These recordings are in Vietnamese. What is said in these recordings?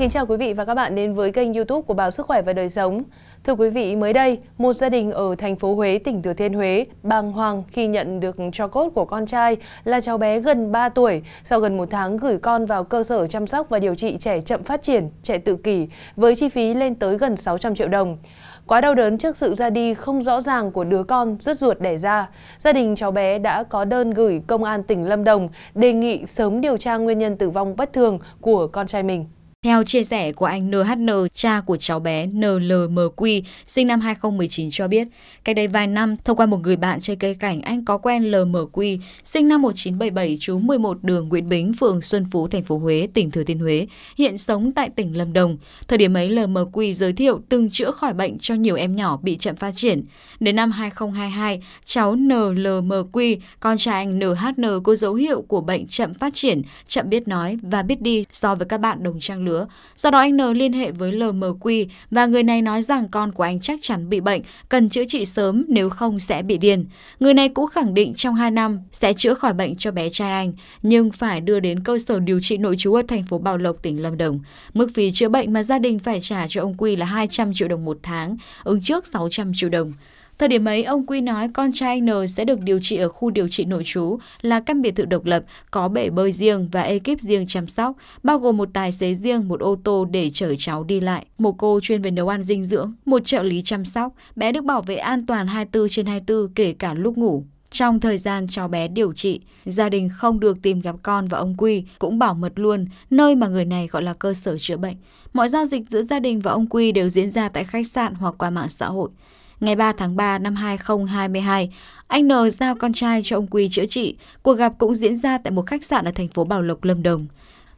kính chào quý vị và các bạn đến với kênh YouTube của báo Sức khỏe và đời sống. Thưa quý vị, mới đây, một gia đình ở thành phố Huế, tỉnh Thừa Thiên Huế bàng hoàng khi nhận được cho cốt của con trai là cháu bé gần 3 tuổi sau gần một tháng gửi con vào cơ sở chăm sóc và điều trị trẻ chậm phát triển, trẻ tự kỷ với chi phí lên tới gần 600 triệu đồng. Quá đau đớn trước sự ra đi không rõ ràng của đứa con rứt ruột đẻ ra, gia đình cháu bé đã có đơn gửi công an tỉnh Lâm Đồng đề nghị sớm điều tra nguyên nhân tử vong bất thường của con trai mình. Theo chia sẻ của anh NHN, cha của cháu bé NLMQ, sinh năm 2019 cho biết, cách đây vài năm, thông qua một người bạn chơi cây cảnh, anh có quen LMQ, sinh năm 1977, trú 11 đường Nguyễn Bính, phường Xuân Phú, thành phố Huế, tỉnh Thừa Thiên Huế, hiện sống tại tỉnh Lâm Đồng. Thời điểm ấy, LMQ giới thiệu từng chữa khỏi bệnh cho nhiều em nhỏ bị chậm phát triển. Đến năm 2022, cháu NLMQ, con trai anh NHN có dấu hiệu của bệnh chậm phát triển, chậm biết nói và biết đi so với các bạn đồng trang lứa nữa. Sau đó anh N liên hệ với LMQ và người này nói rằng con của anh chắc chắn bị bệnh, cần chữa trị sớm nếu không sẽ bị điên. Người này cũng khẳng định trong 2 năm sẽ chữa khỏi bệnh cho bé trai anh, nhưng phải đưa đến cơ sở điều trị nội trú ở thành phố Bảo Lộc, tỉnh Lâm Đồng. Mức phí chữa bệnh mà gia đình phải trả cho ông Quy là 200 triệu đồng một tháng, ứng trước 600 triệu đồng. Thời điểm ấy, ông Quy nói con trai N sẽ được điều trị ở khu điều trị nội trú là căn biệt thự độc lập, có bể bơi riêng và ekip riêng chăm sóc, bao gồm một tài xế riêng, một ô tô để chở cháu đi lại, một cô chuyên về nấu ăn dinh dưỡng, một trợ lý chăm sóc. Bé được bảo vệ an toàn 24 trên 24 kể cả lúc ngủ. Trong thời gian cháu bé điều trị, gia đình không được tìm gặp con và ông Quy cũng bảo mật luôn nơi mà người này gọi là cơ sở chữa bệnh. Mọi giao dịch giữa gia đình và ông Quy đều diễn ra tại khách sạn hoặc qua mạng xã hội. Ngày 3 tháng 3 năm 2022, anh N giao con trai cho ông Quy chữa trị. Cuộc gặp cũng diễn ra tại một khách sạn ở thành phố Bảo Lộc, Lâm Đồng.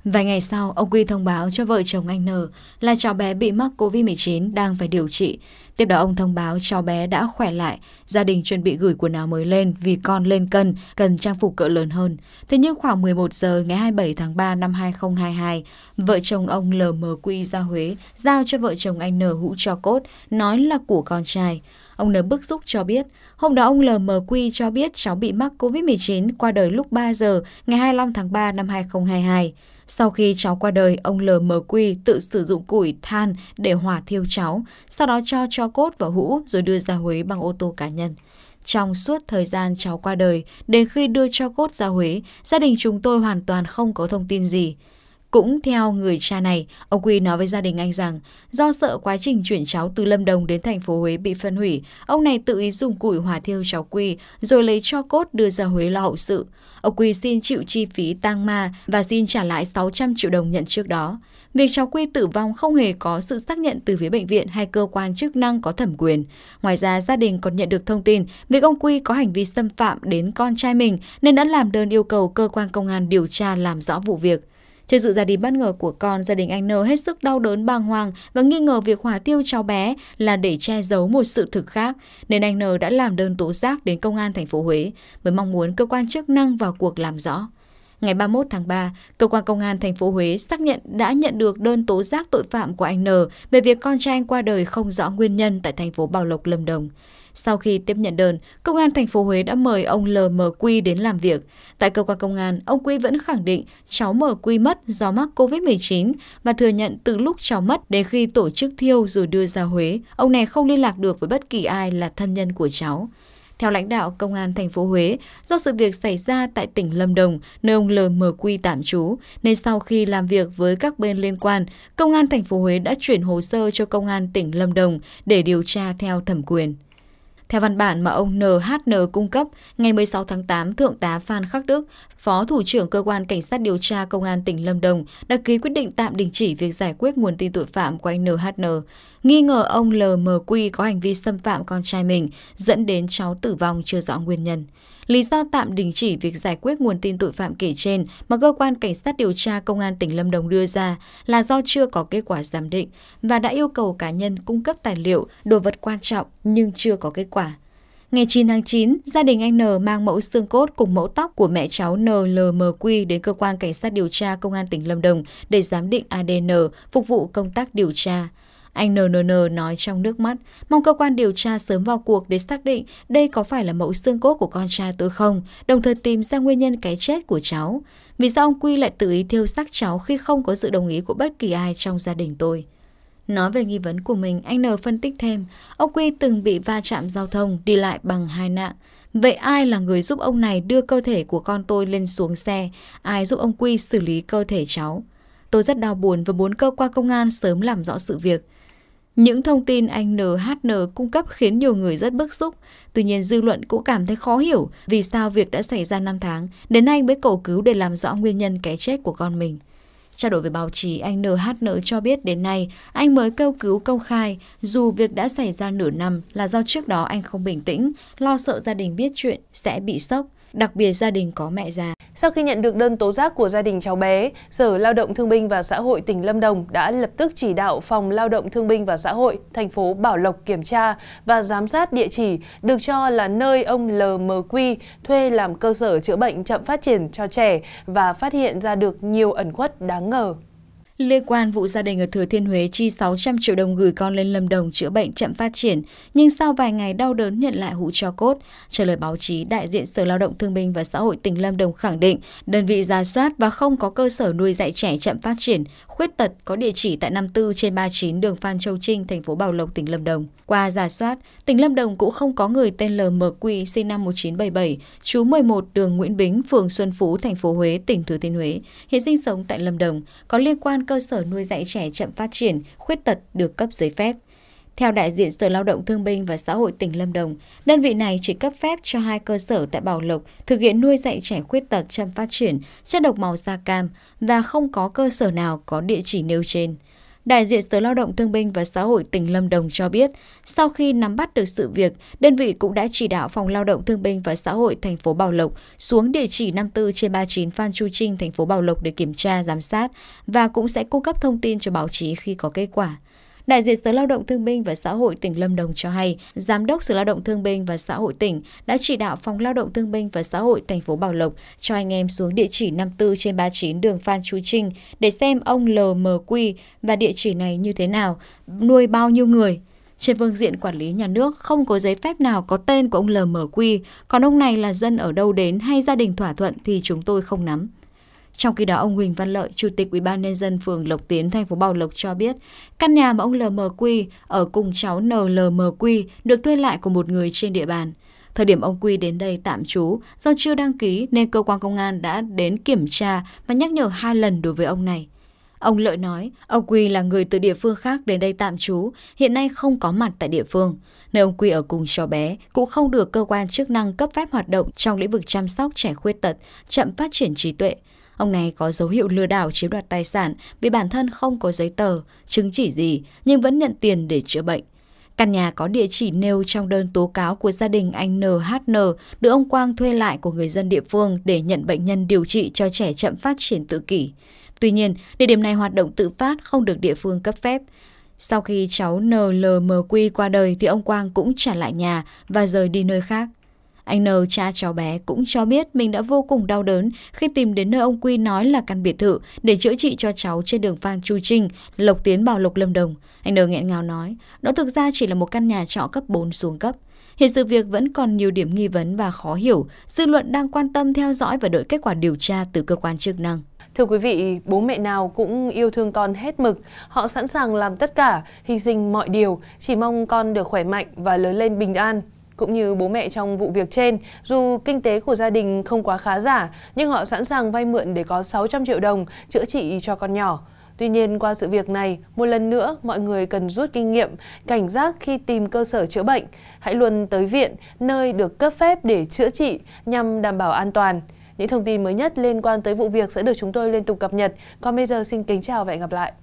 Vài ngày sau, ông Quy thông báo cho vợ chồng anh N là cháu bé bị mắc COVID-19 đang phải điều trị. Tiếp đó ông thông báo cháu bé đã khỏe lại, gia đình chuẩn bị gửi quần áo mới lên vì con lên cân, cần trang phục cỡ lớn hơn. Thế nhưng khoảng 11 giờ ngày 27 tháng 3 năm 2022, vợ chồng ông LMQ ra Huế giao cho vợ chồng anh N hũ cho cốt, nói là của con trai. Ông N bức xúc cho biết, hôm đó ông LMQ cho biết cháu bị mắc COVID-19 qua đời lúc 3 giờ ngày 25 tháng 3 năm 2022. Sau khi cháu qua đời, ông LMQ tự sử dụng củi than để hỏa thiêu cháu, sau đó cho cho cốt vào hũ rồi đưa ra Huế bằng ô tô cá nhân. Trong suốt thời gian cháu qua đời, đến khi đưa cho cốt ra Huế, gia đình chúng tôi hoàn toàn không có thông tin gì. Cũng theo người cha này, ông Quy nói với gia đình anh rằng do sợ quá trình chuyển cháu từ Lâm Đồng đến thành phố Huế bị phân hủy, ông này tự ý dùng củi hòa thiêu cháu Quy rồi lấy cho cốt đưa ra Huế lo hậu sự. Ông Quy xin chịu chi phí tang ma và xin trả lại 600 triệu đồng nhận trước đó. Việc cháu Quy tử vong không hề có sự xác nhận từ phía bệnh viện hay cơ quan chức năng có thẩm quyền. Ngoài ra, gia đình còn nhận được thông tin việc ông Quy có hành vi xâm phạm đến con trai mình nên đã làm đơn yêu cầu cơ quan công an điều tra làm rõ vụ việc. Trước sự ra đi bất ngờ của con, gia đình anh N hết sức đau đớn bàng hoàng và nghi ngờ việc hỏa tiêu cháu bé là để che giấu một sự thực khác, nên anh N đã làm đơn tố giác đến công an thành phố Huế với mong muốn cơ quan chức năng vào cuộc làm rõ. Ngày 31 tháng 3, cơ quan công an thành phố Huế xác nhận đã nhận được đơn tố giác tội phạm của anh N về việc con trai anh qua đời không rõ nguyên nhân tại thành phố Bảo Lộc, Lâm Đồng. Sau khi tiếp nhận đơn, công an thành phố Huế đã mời ông LMQ đến làm việc. Tại cơ quan công an, ông Quy vẫn khẳng định cháu MQ mất do mắc COVID-19 và thừa nhận từ lúc cháu mất đến khi tổ chức thiêu rồi đưa ra Huế, ông này không liên lạc được với bất kỳ ai là thân nhân của cháu. Theo lãnh đạo Công an thành phố Huế, do sự việc xảy ra tại tỉnh Lâm Đồng, nơi ông LMQ tạm trú, nên sau khi làm việc với các bên liên quan, Công an thành phố Huế đã chuyển hồ sơ cho Công an tỉnh Lâm Đồng để điều tra theo thẩm quyền. Theo văn bản mà ông NHN cung cấp, ngày 16 tháng 8, Thượng tá Phan Khắc Đức, Phó Thủ trưởng Cơ quan Cảnh sát điều tra Công an tỉnh Lâm Đồng đã ký quyết định tạm đình chỉ việc giải quyết nguồn tin tội phạm của anh NHN nghi ngờ ông LMQ có hành vi xâm phạm con trai mình, dẫn đến cháu tử vong chưa rõ nguyên nhân. Lý do tạm đình chỉ việc giải quyết nguồn tin tội phạm kể trên mà cơ quan cảnh sát điều tra công an tỉnh Lâm Đồng đưa ra là do chưa có kết quả giám định và đã yêu cầu cá nhân cung cấp tài liệu, đồ vật quan trọng nhưng chưa có kết quả. Ngày 9 tháng 9, gia đình anh N mang mẫu xương cốt cùng mẫu tóc của mẹ cháu NLMQ đến cơ quan cảnh sát điều tra công an tỉnh Lâm Đồng để giám định ADN phục vụ công tác điều tra. Anh NNN nói trong nước mắt, mong cơ quan điều tra sớm vào cuộc để xác định đây có phải là mẫu xương cốt của con trai tôi không, đồng thời tìm ra nguyên nhân cái chết của cháu. Vì sao ông Quy lại tự ý thiêu xác cháu khi không có sự đồng ý của bất kỳ ai trong gia đình tôi? Nói về nghi vấn của mình, anh N phân tích thêm, ông Quy từng bị va chạm giao thông, đi lại bằng hai nạn. Vậy ai là người giúp ông này đưa cơ thể của con tôi lên xuống xe? Ai giúp ông Quy xử lý cơ thể cháu? Tôi rất đau buồn và muốn cơ quan công an sớm làm rõ sự việc. Những thông tin anh NHN cung cấp khiến nhiều người rất bức xúc, tuy nhiên dư luận cũng cảm thấy khó hiểu vì sao việc đã xảy ra 5 tháng, đến nay mới cầu cứu để làm rõ nguyên nhân cái chết của con mình. Trao đổi với báo chí, anh NHN cho biết đến nay anh mới kêu cứu câu khai dù việc đã xảy ra nửa năm là do trước đó anh không bình tĩnh, lo sợ gia đình biết chuyện sẽ bị sốc, đặc biệt gia đình có mẹ già. Sau khi nhận được đơn tố giác của gia đình cháu bé, Sở Lao động Thương binh và Xã hội tỉnh Lâm Đồng đã lập tức chỉ đạo Phòng Lao động Thương binh và Xã hội thành phố Bảo Lộc kiểm tra và giám sát địa chỉ được cho là nơi ông LMQ thuê làm cơ sở chữa bệnh chậm phát triển cho trẻ và phát hiện ra được nhiều ẩn khuất đáng ngờ. Liên quan vụ gia đình ở Thừa Thiên Huế chi 600 triệu đồng gửi con lên Lâm Đồng chữa bệnh chậm phát triển, nhưng sau vài ngày đau đớn nhận lại hũ cho cốt, trả lời báo chí, đại diện Sở Lao động Thương binh và Xã hội tỉnh Lâm Đồng khẳng định đơn vị ra soát và không có cơ sở nuôi dạy trẻ chậm phát triển, khuyết tật có địa chỉ tại 54 trên 39 đường Phan Châu Trinh, thành phố Bảo Lộc, tỉnh Lâm Đồng. Qua giả soát, tỉnh Lâm Đồng cũng không có người tên LMQ sinh năm 1977, trú 11 đường Nguyễn Bính, phường Xuân Phú, thành phố Huế, tỉnh Thừa Thiên Huế, hiện sinh sống tại Lâm Đồng, có liên quan cơ sở nuôi dạy trẻ chậm phát triển, khuyết tật được cấp giấy phép. Theo đại diện Sở Lao động Thương binh và Xã hội tỉnh Lâm Đồng, đơn vị này chỉ cấp phép cho hai cơ sở tại Bảo Lộc thực hiện nuôi dạy trẻ khuyết tật chậm phát triển, chất độc màu da cam và không có cơ sở nào có địa chỉ nêu trên. Đại diện Sở Lao động Thương binh và Xã hội tỉnh Lâm Đồng cho biết, sau khi nắm bắt được sự việc, đơn vị cũng đã chỉ đạo Phòng Lao động Thương binh và Xã hội thành phố Bảo Lộc xuống địa chỉ 54 trên 39 Phan Chu Trinh, thành phố Bảo Lộc để kiểm tra, giám sát và cũng sẽ cung cấp thông tin cho báo chí khi có kết quả. Đại diện Sở Lao động Thương binh và Xã hội tỉnh Lâm Đồng cho hay, Giám đốc Sở Lao động Thương binh và Xã hội tỉnh đã chỉ đạo Phòng Lao động Thương binh và Xã hội thành phố Bảo Lộc cho anh em xuống địa chỉ 54 trên 39 đường Phan Chu Trinh để xem ông LMQ và địa chỉ này như thế nào, nuôi bao nhiêu người. Trên phương diện quản lý nhà nước, không có giấy phép nào có tên của ông LMQ, còn ông này là dân ở đâu đến hay gia đình thỏa thuận thì chúng tôi không nắm. Trong khi đó, ông Huỳnh Văn Lợi, Chủ tịch ubnd phường Lộc Tiến, thành phố Bảo Lộc cho biết, căn nhà mà ông LMQ ở cùng cháu NLMQ được thuê lại của một người trên địa bàn. Thời điểm ông Quy đến đây tạm trú, do chưa đăng ký nên cơ quan công an đã đến kiểm tra và nhắc nhở hai lần đối với ông này. Ông Lợi nói, ông Quy là người từ địa phương khác đến đây tạm trú, hiện nay không có mặt tại địa phương. Nơi ông Quy ở cùng cháu bé cũng không được cơ quan chức năng cấp phép hoạt động trong lĩnh vực chăm sóc trẻ khuyết tật, chậm phát triển trí tuệ. Ông này có dấu hiệu lừa đảo chiếm đoạt tài sản vì bản thân không có giấy tờ, chứng chỉ gì nhưng vẫn nhận tiền để chữa bệnh. Căn nhà có địa chỉ nêu trong đơn tố cáo của gia đình anh NHN được ông Quang thuê lại của người dân địa phương để nhận bệnh nhân điều trị cho trẻ chậm phát triển tự kỷ. Tuy nhiên, địa điểm này hoạt động tự phát không được địa phương cấp phép. Sau khi cháu NLMQ qua đời thì ông Quang cũng trả lại nhà và rời đi nơi khác. Anh N, cha cháu bé, cũng cho biết mình đã vô cùng đau đớn khi tìm đến nơi ông Quy nói là căn biệt thự để chữa trị cho cháu trên đường Phan Chu Trinh, Lộc Tiến Bảo Lộc Lâm Đồng. Anh N nghẹn ngào nói, đó thực ra chỉ là một căn nhà trọ cấp 4 xuống cấp. Hiện sự việc vẫn còn nhiều điểm nghi vấn và khó hiểu, dư luận đang quan tâm theo dõi và đợi kết quả điều tra từ cơ quan chức năng. Thưa quý vị, bố mẹ nào cũng yêu thương con hết mực, họ sẵn sàng làm tất cả, hy sinh mọi điều, chỉ mong con được khỏe mạnh và lớn lên bình an cũng như bố mẹ trong vụ việc trên, dù kinh tế của gia đình không quá khá giả, nhưng họ sẵn sàng vay mượn để có 600 triệu đồng chữa trị cho con nhỏ. Tuy nhiên, qua sự việc này, một lần nữa mọi người cần rút kinh nghiệm, cảnh giác khi tìm cơ sở chữa bệnh. Hãy luôn tới viện, nơi được cấp phép để chữa trị nhằm đảm bảo an toàn. Những thông tin mới nhất liên quan tới vụ việc sẽ được chúng tôi liên tục cập nhật. Còn bây giờ xin kính chào và hẹn gặp lại.